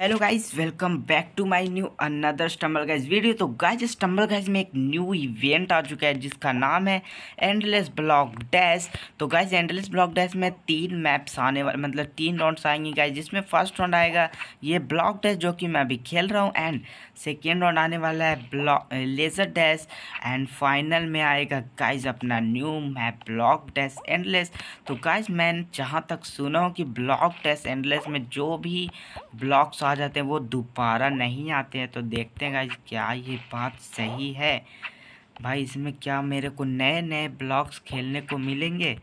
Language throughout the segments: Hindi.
hello guys welcome back to my new another Stumble Guys video तो गाइस स्टम्बल गाइस में एक न्यू इवेंट आ चुका है जिसका नाम है एंडलेस ब्लॉक डैश तो गाइस एंडलेस ब्लॉक डैश में तीन मैप्स आने वाले मतलब तीन राउंड्स आएंगे गाइस जिसमें फर्स्ट राउंड आएगा ये ब्लॉक डैश जो कि मैं अभी खेल रहा हूँ एंड सेकेंड राउंड आने वाला है Block Laser Dash and final में आएगा गाइज अपना new map Block Dash Endless तो गाइज मैं जहाँ तक सुना हूँ कि ब्लॉक डैश एंडलेस में जो भी ब्लॉक्स आ जाते हैं वो दोबारा नहीं आते हैं तो देखते हैं गाइज क्या ये बात सही है भाई इसमें क्या मेरे को नए नए ब्लॉक्स खेलने को मिलेंगे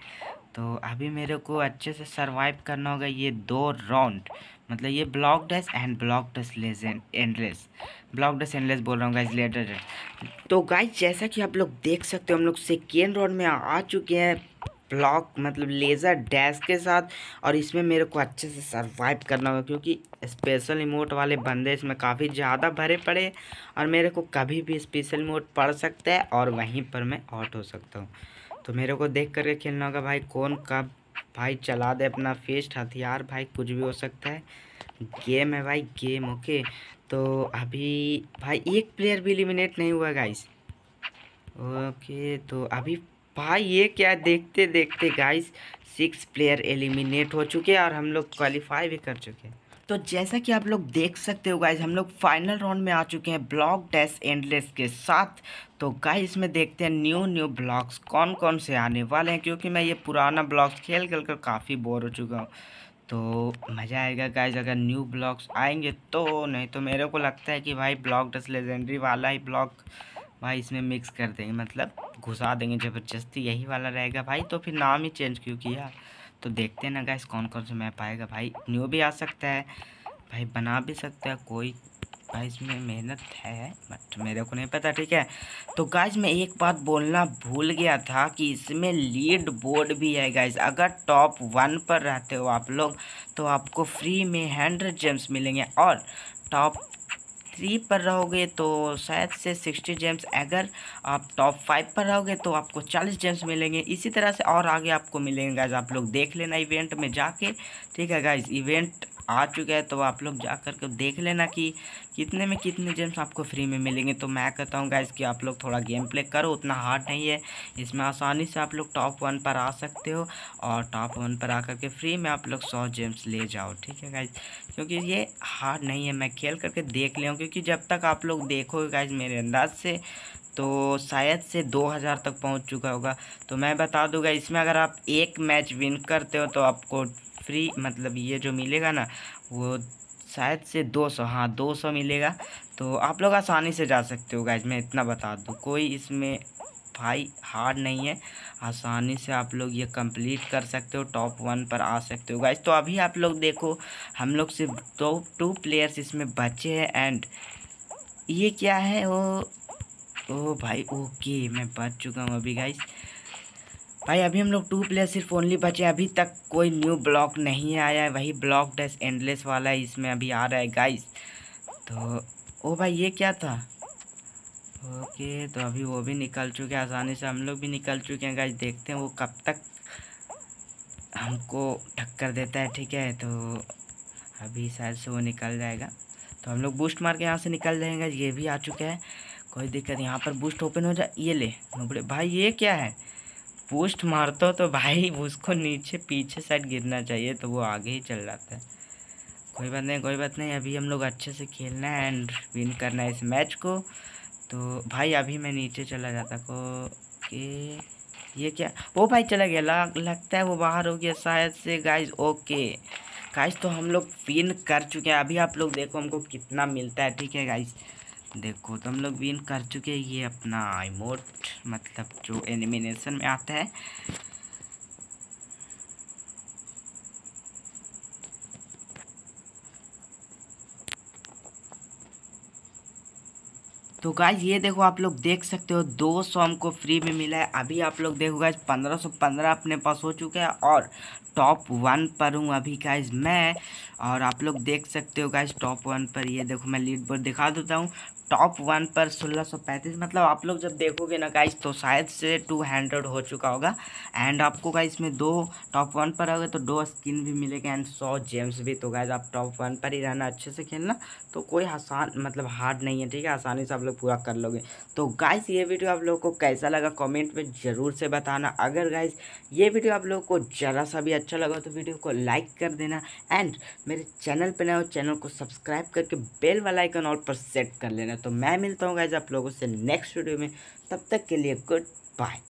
तो अभी मेरे को अच्छे से सरवाइव करना होगा ये दो राउंड मतलब ये Block Dash and Block Dash less Endless Block Dash Endless बोल रहा हूँ गाइज लेटर तो गाइज जैसा कि आप लोग देख सकते हो हम लोग सेकेंड राउंड में आ चुके हैं ब्लॉक मतलब लेज़र डैश के साथ और इसमें मेरे को अच्छे से सर्वाइव करना होगा क्योंकि स्पेशल इमोट वाले बंदे इसमें काफ़ी ज़्यादा भरे पड़े और मेरे को कभी भी स्पेशल इमोट पड़ सकता है और वहीं पर मैं आउट हो सकता हूँ तो मेरे को देख करके खेलना होगा भाई कौन कब भाई चला दे अपना फेस्ट हथियार भाई कुछ भी हो सकता है गेम है भाई गेम ओके तो अभी भाई एक प्लेयर भी एलिमिनेट नहीं हुआ गाइस ओके तो अभी भाई ये क्या देखते देखते गाइस सिक्स प्लेयर एलिमिनेट हो चुके हैं और हम लोग क्वालिफाई भी कर चुके हैं तो जैसा कि आप लोग देख सकते हो गाइज हम लोग फाइनल राउंड में आ चुके हैं ब्लॉक डैश एंडलेस के साथ तो गाइज इसमें देखते हैं न्यू न्यू ब्लॉक्स कौन कौन से आने वाले हैं क्योंकि मैं ये पुराना ब्लॉक्स खेल खेल कर काफ़ी बोर हो चुका हूँ तो मज़ा आएगा गाइज अगर न्यू ब्लॉक्स आएंगे तो नहीं तो मेरे को लगता है कि भाई ब्लॉक डस लेजेंड्री वाला ही ब्लॉक भाई इसमें मिक्स कर देंगे मतलब घुसा देंगे ज़बरदस्ती यही वाला रहेगा भाई तो फिर नाम ही चेंज क्यों किया तो देखते हैं ना गैस कौन कौन सा मैप आएगा भाई न्यू भी आ सकता है भाई बना भी सकता है कोई भाई इसमें मेहनत है बट मेरे को नहीं पता ठीक है तो गाइस मैं एक बात बोलना भूल गया था कि इसमें लीड बोर्ड भी है गाइस अगर टॉप वन पर रहते हो आप लोग तो आपको फ्री में हंड्रेड जेम्स मिलेंगे और टॉप थ्री पर रहोगे तो शायद से सिक्सटी जेम्स अगर आप टॉप फाइव पर रहोगे तो आपको चालीस जेम्स मिलेंगे इसी तरह से और आगे आपको मिलेंगे गाइज आप लोग देख लेना इवेंट में जाके ठीक है गाइज इवेंट आ चुका है तो आप लोग जा कर के देख लेना कि कितने में कितने जेम्स आपको फ्री में मिलेंगे तो मैं कहता हूँ गाइज कि आप लोग थोड़ा गेम प्ले करो उतना हार्ड नहीं है इसमें आसानी से आप लोग टॉप वन पर आ सकते हो और टॉप वन पर आकर के फ्री में आप लोग सौ जेम्स ले जाओ ठीक है गाइज क्योंकि ये हार्ड नहीं है मैं खेल करके देख लिया क्योंकि जब तक आप लोग देखोगे गाइज मेरे अंदाज से तो शायद से 2000 तक पहुंच चुका होगा तो मैं बता दूंगा इसमें अगर आप एक मैच विन करते हो तो आपको फ्री मतलब ये जो मिलेगा ना वो शायद से 200 हाँ दो मिलेगा तो आप लोग आसानी से जा सकते हो गाइज मैं इतना बता दूँ कोई इसमें भाई हार्ड नहीं है आसानी से आप लोग ये कंप्लीट कर सकते हो टॉप वन पर आ सकते हो गाइज तो अभी आप लोग देखो हम लोग सिर्फ दो टू प्लेयर्स इसमें बचे हैं एंड ये क्या है वो ओ भाई ओके मैं बच चुका हूँ अभी गाइज भाई अभी हम लोग टू प्लेयर सिर्फ ओनली बचे अभी तक कोई न्यू ब्लॉक नहीं आया है वही ब्लॉक डेस एंडलेस वाला है इसमें अभी आ रहा है गाइस तो ओ भाई ये क्या था ओके तो अभी वो भी निकल चुके हैं आसानी से हम लोग भी निकल चुके हैं गाइज देखते हैं वो कब तक हमको टक्कर देता है ठीक है तो अभी शायद से वो निकल जाएगा तो हम लोग बूस्ट मार के यहाँ से निकल जाएंगे ये भी आ चुका है कोई दिक्कत यहाँ पर बूस्ट ओपन हो जाए ये ले नोबड़े भाई ये क्या है बूस्ट मारते हो तो भाई उसको नीचे पीछे साइड गिरना चाहिए तो वो आगे ही चल जाता है कोई बात नहीं कोई बात नहीं अभी हम लोग अच्छे से खेलना है एंड विन करना है इस मैच को तो भाई अभी मैं नीचे चला जाता को कि ये क्या वो भाई चला गया लग, लगता है वो बाहर हो गया शायद से गाइज ओके गाइज तो हम लोग विन कर चुके हैं अभी आप लोग देखो हमको कितना मिलता है ठीक है गाइज देखो तो हम लोग विन कर चुके हैं ये अपना इमोट मतलब जो एनिमिनेशन में आता है तो गाइज ये देखो आप लोग देख सकते हो दो सौ हमको फ्री में मिला है अभी आप लोग देखो गाइज पंद्रह सौ पंद्रह अपने पास हो चुका है और टॉप वन पर हूँ अभी गाइज मैं और आप लोग देख सकते हो गाइज टॉप वन पर ये देखो मैं लीड बोर्ड दिखा देता हूँ टॉप वन पर 1635 मतलब आप लोग जब देखोगे ना गाइज तो शायद से 200 हो चुका होगा एंड आपको गाइज में दो टॉप वन पर आओगे तो दो स्किन भी मिलेगा एंड 100 जेम्स भी तो गाइज आप टॉप वन पर ही रहना अच्छे से खेलना तो कोई आसान मतलब हार्ड नहीं है ठीक है आसानी से आप लोग लोग पूरा कर लोगे तो गाइस ये वीडियो आप लोगों को कैसा लगा कमेंट में ज़रूर से बताना अगर गाइस ये वीडियो आप लोगों को ज़रा सा भी अच्छा लगा तो वीडियो को लाइक कर देना एंड मेरे चैनल पर ना हो चैनल को सब्सक्राइब करके बेल वाला आइकन ऑल पर सेट कर लेना तो मैं मिलता हूँ गाइज आप लोगों से नेक्स्ट वीडियो में तब तक के लिए गुड बाय